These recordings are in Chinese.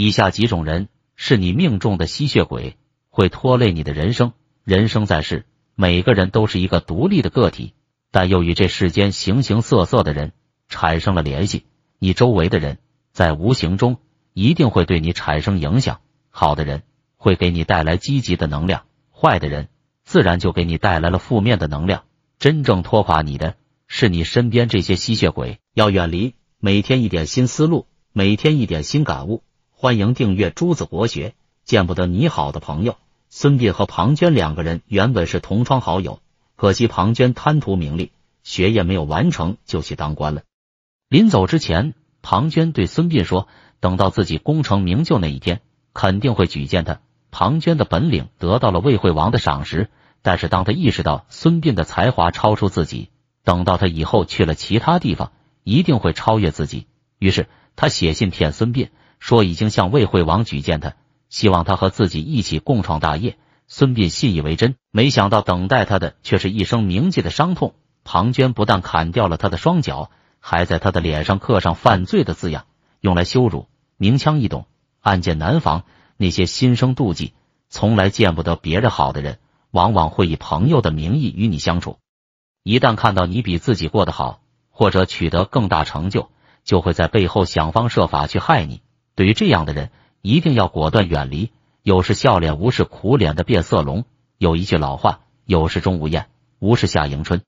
以下几种人是你命中的吸血鬼，会拖累你的人生。人生在世，每个人都是一个独立的个体，但又与这世间形形色色的人产生了联系。你周围的人，在无形中一定会对你产生影响。好的人会给你带来积极的能量，坏的人自然就给你带来了负面的能量。真正拖垮你的，是你身边这些吸血鬼，要远离。每天一点新思路，每天一点新感悟。欢迎订阅《朱子国学》。见不得你好的朋友孙膑和庞涓两个人原本是同窗好友，可惜庞涓贪图名利，学业没有完成就去当官了。临走之前，庞涓对孙膑说：“等到自己功成名就那一天，肯定会举荐他。”庞涓的本领得到了魏惠王的赏识，但是当他意识到孙膑的才华超出自己，等到他以后去了其他地方，一定会超越自己。于是他写信骗孙膑。说已经向魏惠王举荐他，希望他和自己一起共创大业。孙膑信以为真，没想到等待他的却是一生铭记的伤痛。庞涓不但砍掉了他的双脚，还在他的脸上刻上“犯罪”的字样，用来羞辱。明枪易躲，暗箭难防。那些心生妒忌、从来见不得别人好的人，往往会以朋友的名义与你相处，一旦看到你比自己过得好，或者取得更大成就，就会在背后想方设法去害你。对于这样的人，一定要果断远离。有时笑脸，无视苦脸的变色龙。有一句老话：“有时钟无艳，无事夏迎春。”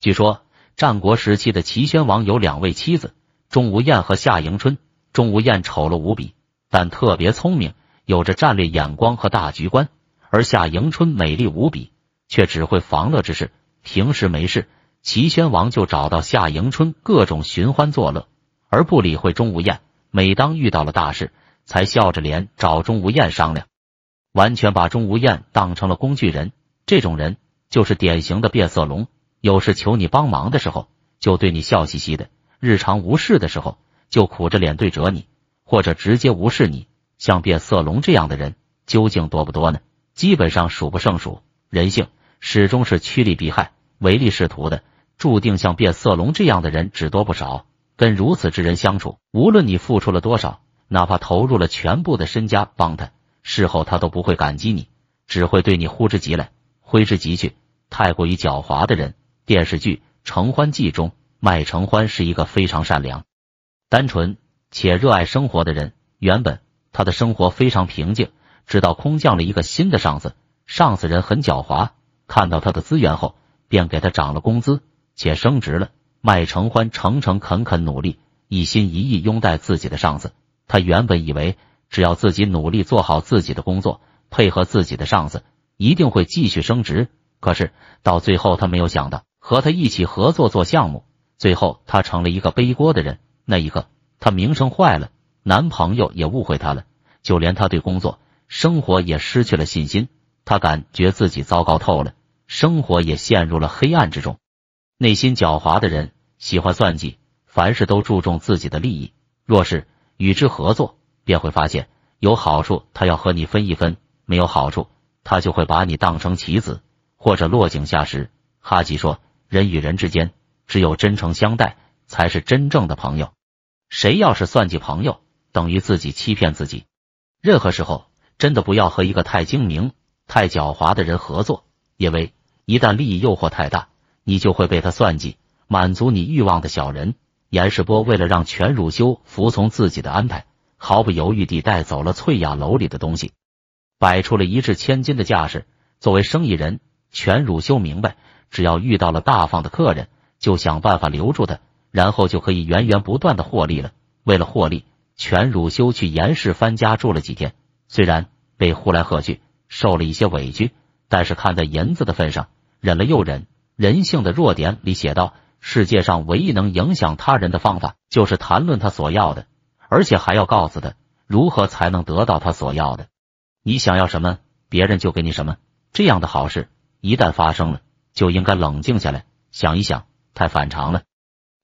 据说战国时期的齐宣王有两位妻子：钟无艳和夏迎春。钟无艳丑陋无比，但特别聪明，有着战略眼光和大局观；而夏迎春美丽无比，却只会防乐之事。平时没事，齐宣王就找到夏迎春各种寻欢作乐，而不理会钟无艳。每当遇到了大事，才笑着脸找钟无艳商量，完全把钟无艳当成了工具人。这种人就是典型的变色龙，有事求你帮忙的时候就对你笑嘻嘻的，日常无事的时候就苦着脸对折你，或者直接无视你。像变色龙这样的人究竟多不多呢？基本上数不胜数。人性始终是趋利避害、唯利是图的，注定像变色龙这样的人只多不少。跟如此之人相处，无论你付出了多少，哪怕投入了全部的身家帮他，事后他都不会感激你，只会对你呼之即来，挥之即去。太过于狡猾的人。电视剧《承欢记》中，麦承欢是一个非常善良、单纯且热爱生活的人。原本他的生活非常平静，直到空降了一个新的上司。上司人很狡猾，看到他的资源后，便给他涨了工资，且升职了。麦承欢诚诚恳恳努力，一心一意拥戴自己的上司。他原本以为只要自己努力做好自己的工作，配合自己的上司，一定会继续升职。可是到最后，他没有想到，和他一起合作做项目，最后他成了一个背锅的人。那一刻，他名声坏了，男朋友也误会他了，就连他对工作、生活也失去了信心。他感觉自己糟糕透了，生活也陷入了黑暗之中。内心狡猾的人喜欢算计，凡事都注重自己的利益。若是与之合作，便会发现有好处他要和你分一分，没有好处他就会把你当成棋子，或者落井下石。哈吉说：“人与人之间，只有真诚相待，才是真正的朋友。谁要是算计朋友，等于自己欺骗自己。任何时候，真的不要和一个太精明、太狡猾的人合作，因为一旦利益诱惑太大。”你就会被他算计，满足你欲望的小人严世蕃，为了让全汝修服从自己的安排，毫不犹豫地带走了翠雅楼里的东西，摆出了一掷千金的架势。作为生意人，全汝修明白，只要遇到了大方的客人，就想办法留住他，然后就可以源源不断的获利了。为了获利，全汝修去严世蕃家住了几天，虽然被呼来喝去，受了一些委屈，但是看在银子的份上，忍了又忍。《人性的弱点》里写道：“世界上唯一能影响他人的方法，就是谈论他所要的，而且还要告诉他如何才能得到他所要的。你想要什么，别人就给你什么。这样的好事一旦发生了，就应该冷静下来想一想，太反常了。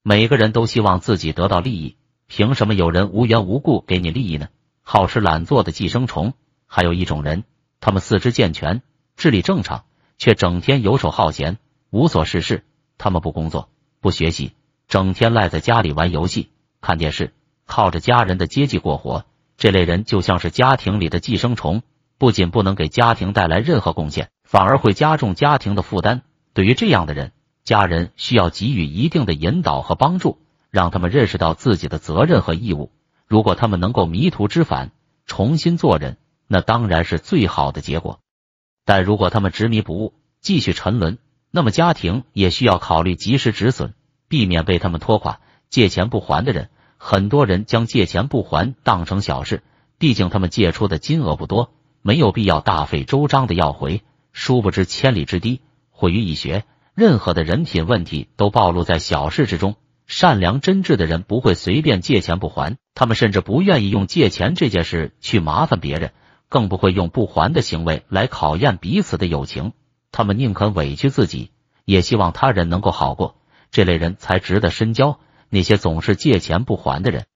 每个人都希望自己得到利益，凭什么有人无缘无故给你利益呢？好吃懒做的寄生虫，还有一种人，他们四肢健全，智力正常，却整天游手好闲。”无所事事，他们不工作、不学习，整天赖在家里玩游戏、看电视，靠着家人的接济过活。这类人就像是家庭里的寄生虫，不仅不能给家庭带来任何贡献，反而会加重家庭的负担。对于这样的人，家人需要给予一定的引导和帮助，让他们认识到自己的责任和义务。如果他们能够迷途知返，重新做人，那当然是最好的结果。但如果他们执迷不悟，继续沉沦，那么家庭也需要考虑及时止损，避免被他们拖垮。借钱不还的人，很多人将借钱不还当成小事，毕竟他们借出的金额不多，没有必要大费周章的要回。殊不知千里之堤，毁于蚁穴。任何的人品问题都暴露在小事之中。善良真挚的人不会随便借钱不还，他们甚至不愿意用借钱这件事去麻烦别人，更不会用不还的行为来考验彼此的友情。他们宁肯委屈自己，也希望他人能够好过。这类人才值得深交。那些总是借钱不还的人，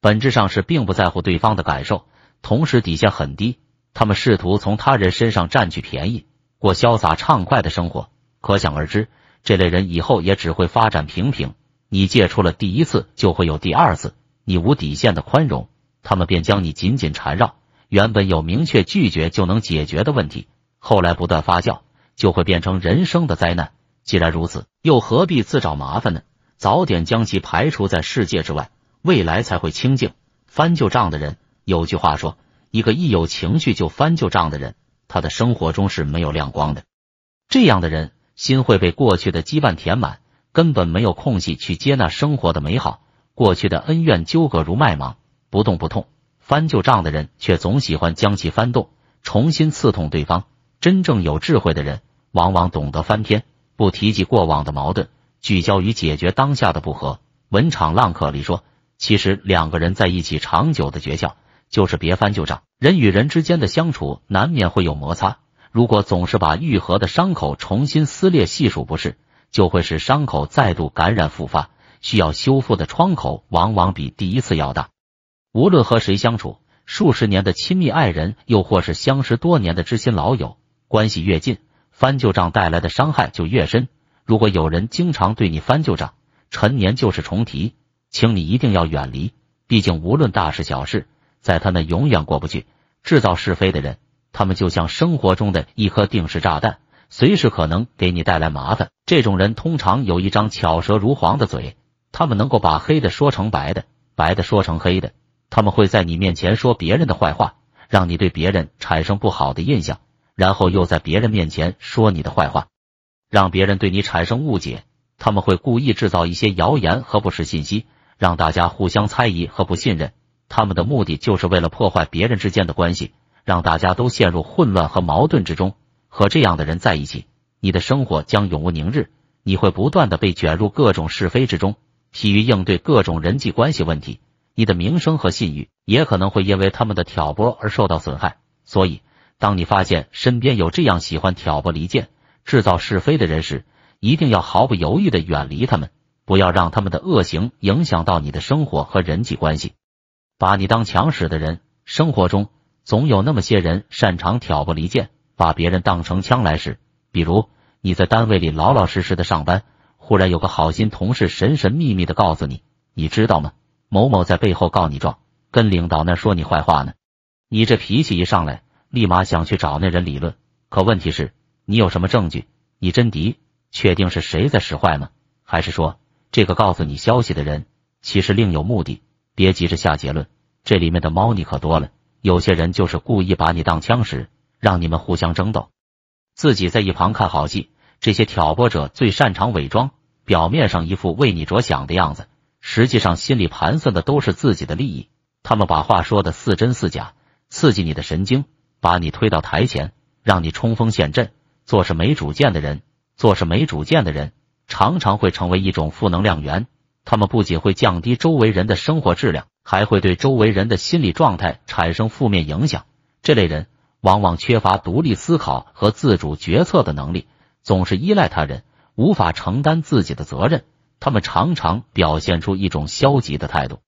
本质上是并不在乎对方的感受，同时底线很低。他们试图从他人身上占取便宜，过潇洒畅快的生活。可想而知，这类人以后也只会发展平平。你借出了第一次，就会有第二次。你无底线的宽容，他们便将你紧紧缠绕。原本有明确拒绝就能解决的问题，后来不断发酵。就会变成人生的灾难。既然如此，又何必自找麻烦呢？早点将其排除在世界之外，未来才会清净。翻旧账的人，有句话说：一个一有情绪就翻旧账的人，他的生活中是没有亮光的。这样的人心会被过去的羁绊填满，根本没有空隙去接纳生活的美好。过去的恩怨纠葛如麦芒，不动不痛，翻旧账的人却总喜欢将其翻动，重新刺痛对方。真正有智慧的人，往往懂得翻篇，不提及过往的矛盾，聚焦于解决当下的不和。文场浪客里说，其实两个人在一起长久的诀窍，就是别翻旧账。人与人之间的相处，难免会有摩擦，如果总是把愈合的伤口重新撕裂，细数不适，就会使伤口再度感染复发。需要修复的窗口，往往比第一次要大。无论和谁相处，数十年的亲密爱人，又或是相识多年的知心老友。关系越近，翻旧账带来的伤害就越深。如果有人经常对你翻旧账，陈年旧事重提，请你一定要远离。毕竟，无论大事小事，在他那永远过不去。制造是非的人，他们就像生活中的一颗定时炸弹，随时可能给你带来麻烦。这种人通常有一张巧舌如簧的嘴，他们能够把黑的说成白的，白的说成黑的。他们会在你面前说别人的坏话，让你对别人产生不好的印象。然后又在别人面前说你的坏话，让别人对你产生误解。他们会故意制造一些谣言和不实信息，让大家互相猜疑和不信任。他们的目的就是为了破坏别人之间的关系，让大家都陷入混乱和矛盾之中。和这样的人在一起，你的生活将永无宁日。你会不断的被卷入各种是非之中，疲于应对各种人际关系问题。你的名声和信誉也可能会因为他们的挑拨而受到损害。所以。当你发现身边有这样喜欢挑拨离间、制造是非的人时，一定要毫不犹豫的远离他们，不要让他们的恶行影响到你的生活和人际关系。把你当强使的人，生活中总有那么些人擅长挑拨离间，把别人当成枪来使。比如你在单位里老老实实的上班，忽然有个好心同事神神秘秘的告诉你，你知道吗？某某在背后告你状，跟领导那说你坏话呢。你这脾气一上来。立马想去找那人理论，可问题是，你有什么证据？你真敌？确定是谁在使坏吗？还是说，这个告诉你消息的人其实另有目的？别急着下结论，这里面的猫腻可多了。有些人就是故意把你当枪使，让你们互相争斗，自己在一旁看好戏。这些挑拨者最擅长伪装，表面上一副为你着想的样子，实际上心里盘算的都是自己的利益。他们把话说的似真似假，刺激你的神经。把你推到台前，让你冲锋陷阵。做事没主见的人，做事没主见的人常常会成为一种负能量源。他们不仅会降低周围人的生活质量，还会对周围人的心理状态产生负面影响。这类人往往缺乏独立思考和自主决策的能力，总是依赖他人，无法承担自己的责任。他们常常表现出一种消极的态度，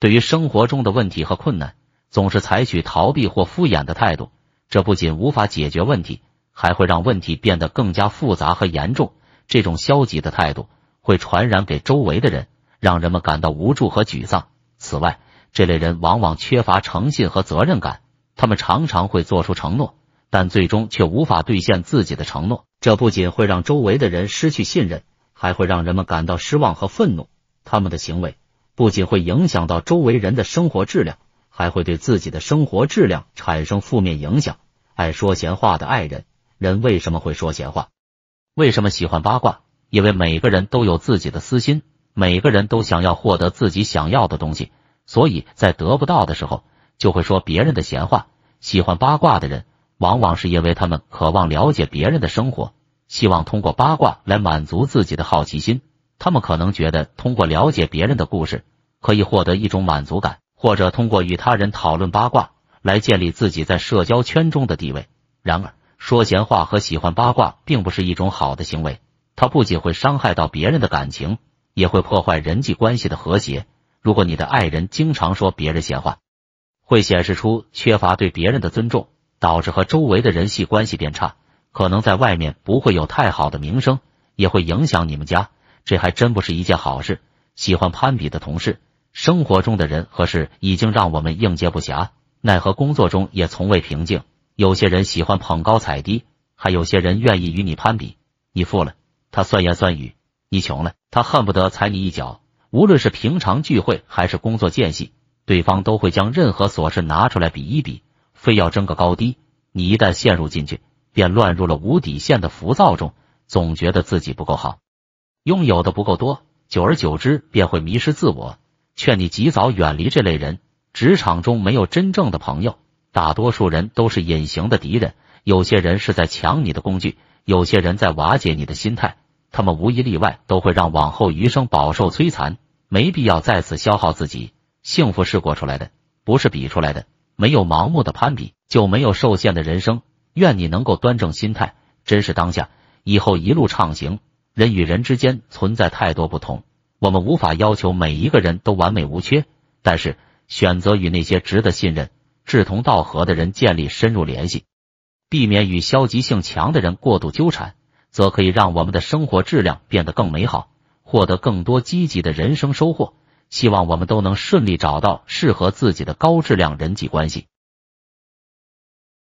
对于生活中的问题和困难。总是采取逃避或敷衍的态度，这不仅无法解决问题，还会让问题变得更加复杂和严重。这种消极的态度会传染给周围的人，让人们感到无助和沮丧。此外，这类人往往缺乏诚信和责任感，他们常常会做出承诺，但最终却无法兑现自己的承诺。这不仅会让周围的人失去信任，还会让人们感到失望和愤怒。他们的行为不仅会影响到周围人的生活质量。还会对自己的生活质量产生负面影响。爱说闲话的爱人，人为什么会说闲话？为什么喜欢八卦？因为每个人都有自己的私心，每个人都想要获得自己想要的东西，所以在得不到的时候就会说别人的闲话。喜欢八卦的人，往往是因为他们渴望了解别人的生活，希望通过八卦来满足自己的好奇心。他们可能觉得，通过了解别人的故事，可以获得一种满足感。或者通过与他人讨论八卦来建立自己在社交圈中的地位。然而，说闲话和喜欢八卦并不是一种好的行为，它不仅会伤害到别人的感情，也会破坏人际关系的和谐。如果你的爱人经常说别人闲话，会显示出缺乏对别人的尊重，导致和周围的人际关系变差，可能在外面不会有太好的名声，也会影响你们家，这还真不是一件好事。喜欢攀比的同事。生活中的人和事已经让我们应接不暇，奈何工作中也从未平静。有些人喜欢捧高踩低，还有些人愿意与你攀比。你富了，他酸言酸语；你穷了，他恨不得踩你一脚。无论是平常聚会还是工作间隙，对方都会将任何琐事拿出来比一比，非要争个高低。你一旦陷入进去，便乱入了无底线的浮躁中，总觉得自己不够好，拥有的不够多。久而久之，便会迷失自我。劝你及早远离这类人。职场中没有真正的朋友，大多数人都是隐形的敌人。有些人是在抢你的工具，有些人在瓦解你的心态。他们无一例外都会让往后余生饱受摧残。没必要再次消耗自己。幸福是过出来的，不是比出来的。没有盲目的攀比，就没有受限的人生。愿你能够端正心态，珍视当下，以后一路畅行。人与人之间存在太多不同。我们无法要求每一个人都完美无缺，但是选择与那些值得信任、志同道合的人建立深入联系，避免与消极性强的人过度纠缠，则可以让我们的生活质量变得更美好，获得更多积极的人生收获。希望我们都能顺利找到适合自己的高质量人际关系。